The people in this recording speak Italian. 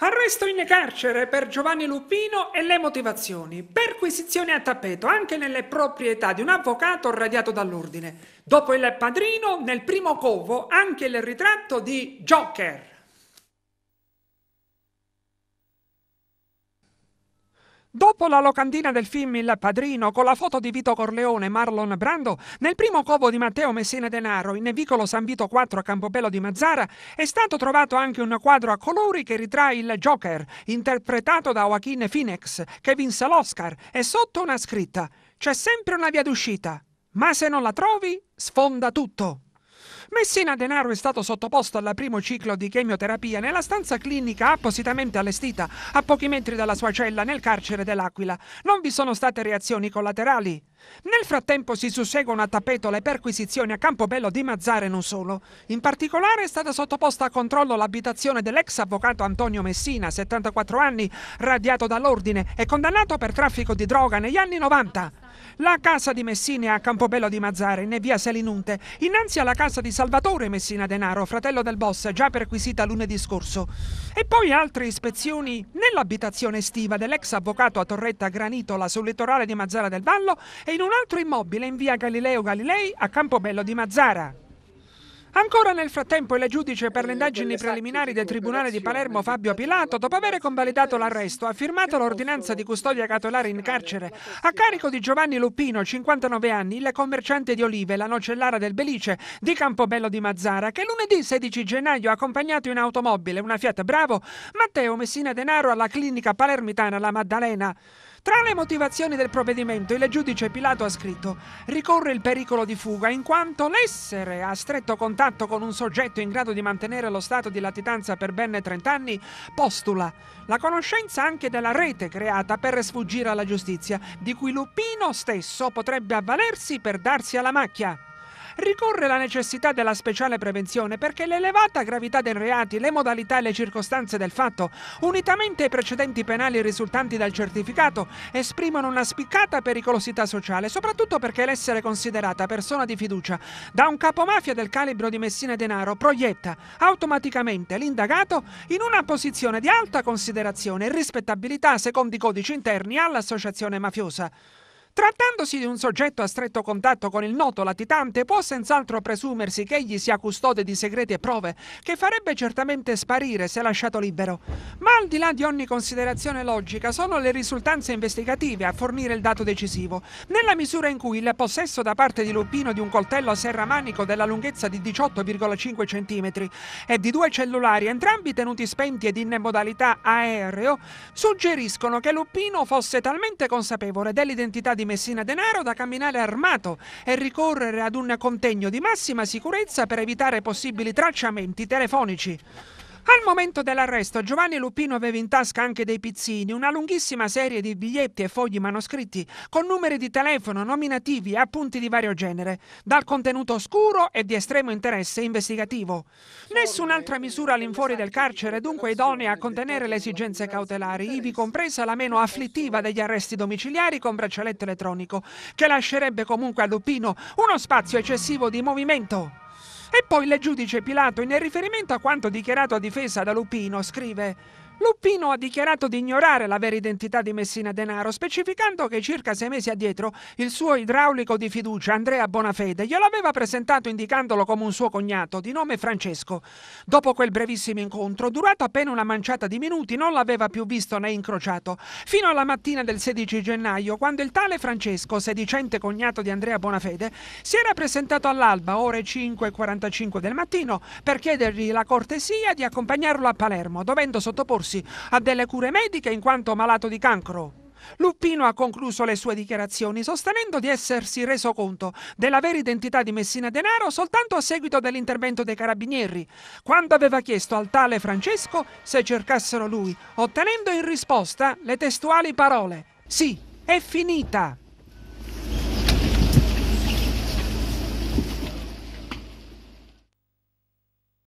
Arresto in carcere per Giovanni Lupino e le motivazioni. Perquisizione a tappeto anche nelle proprietà di un avvocato radiato dall'ordine. Dopo il padrino, nel primo covo anche il ritratto di Joker. Dopo la locandina del film Il Padrino, con la foto di Vito Corleone e Marlon Brando, nel primo covo di Matteo Messina Denaro, in vicolo San Vito 4 a Campobello di Mazzara, è stato trovato anche un quadro a colori che ritrae il Joker, interpretato da Joaquin Phoenix, che vinse l'Oscar, e sotto una scritta: C'è sempre una via d'uscita, ma se non la trovi, sfonda tutto. Messina Denaro è stato sottoposto al primo ciclo di chemioterapia nella stanza clinica appositamente allestita a pochi metri dalla sua cella nel carcere dell'Aquila. Non vi sono state reazioni collaterali. Nel frattempo si susseguono a tappeto le perquisizioni a Campobello di Mazzara e non solo. In particolare è stata sottoposta a controllo l'abitazione dell'ex avvocato Antonio Messina, 74 anni, radiato dall'ordine e condannato per traffico di droga negli anni 90. La casa di Messina a Campobello di Mazzara, in via Salinunte, innanzi alla casa di Salvatore Messina Denaro, fratello del boss, già perquisita lunedì scorso. E poi altre ispezioni nell'abitazione estiva dell'ex avvocato a Torretta Granitola sul litorale di Mazzara del Vallo e in un altro immobile in via Galileo Galilei a Campobello di Mazzara. Ancora nel frattempo il giudice per le indagini preliminari del Tribunale di Palermo Fabio Pilato, dopo aver convalidato l'arresto, ha firmato l'ordinanza di custodia catolare in carcere a carico di Giovanni Lupino, 59 anni, il commerciante di olive, la nocellara del Belice di Campobello di Mazzara, che lunedì 16 gennaio ha accompagnato in automobile una Fiat Bravo Matteo Messina Denaro alla clinica palermitana La Maddalena. Tra le motivazioni del provvedimento, il giudice Pilato ha scritto: ricorre il pericolo di fuga in quanto l'essere a stretto contatto con un soggetto in grado di mantenere lo stato di latitanza per ben 30 anni postula la conoscenza anche della rete creata per sfuggire alla giustizia, di cui Lupino stesso potrebbe avvalersi per darsi alla macchia ricorre la necessità della speciale prevenzione perché l'elevata gravità dei reati, le modalità e le circostanze del fatto, unitamente ai precedenti penali risultanti dal certificato, esprimono una spiccata pericolosità sociale, soprattutto perché l'essere considerata persona di fiducia da un capomafia del calibro di Messina Denaro proietta automaticamente l'indagato in una posizione di alta considerazione e rispettabilità secondo i codici interni all'associazione mafiosa. Trattandosi di un soggetto a stretto contatto con il noto latitante, può senz'altro presumersi che egli sia custode di segreti e prove, che farebbe certamente sparire se lasciato libero. Ma al di là di ogni considerazione logica, sono le risultanze investigative a fornire il dato decisivo, nella misura in cui il possesso da parte di Lupino di un coltello a serra manico della lunghezza di 18,5 cm e di due cellulari, entrambi tenuti spenti ed in modalità aereo, suggeriscono che Lupino fosse talmente consapevole dell'identità di Messina Denaro da camminare armato e ricorrere ad un contegno di massima sicurezza per evitare possibili tracciamenti telefonici. Al momento dell'arresto Giovanni Lupino aveva in tasca anche dei pizzini, una lunghissima serie di biglietti e fogli manoscritti con numeri di telefono, nominativi e appunti di vario genere, dal contenuto oscuro e di estremo interesse investigativo. Nessun'altra misura all'infuori del carcere è dunque idonea a contenere le esigenze cautelari, ivi compresa la meno afflittiva degli arresti domiciliari con braccialetto elettronico, che lascerebbe comunque a Lupino uno spazio eccessivo di movimento. E poi il giudice Pilato, in riferimento a quanto dichiarato a difesa da Lupino, scrive Luppino ha dichiarato di ignorare la vera identità di Messina Denaro, specificando che circa sei mesi addietro il suo idraulico di fiducia, Andrea Bonafede, glielo aveva presentato indicandolo come un suo cognato di nome Francesco. Dopo quel brevissimo incontro, durato appena una manciata di minuti, non l'aveva più visto né incrociato, fino alla mattina del 16 gennaio, quando il tale Francesco, sedicente cognato di Andrea Bonafede, si era presentato all'alba, ore 5.45 del mattino, per chiedergli la cortesia di accompagnarlo a Palermo, dovendo sottoporsi soccorsi, ha delle cure mediche in quanto malato di cancro. Luppino ha concluso le sue dichiarazioni sostenendo di essersi reso conto della vera identità di Messina Denaro soltanto a seguito dell'intervento dei carabinieri, quando aveva chiesto al tale Francesco se cercassero lui, ottenendo in risposta le testuali parole Sì, è finita!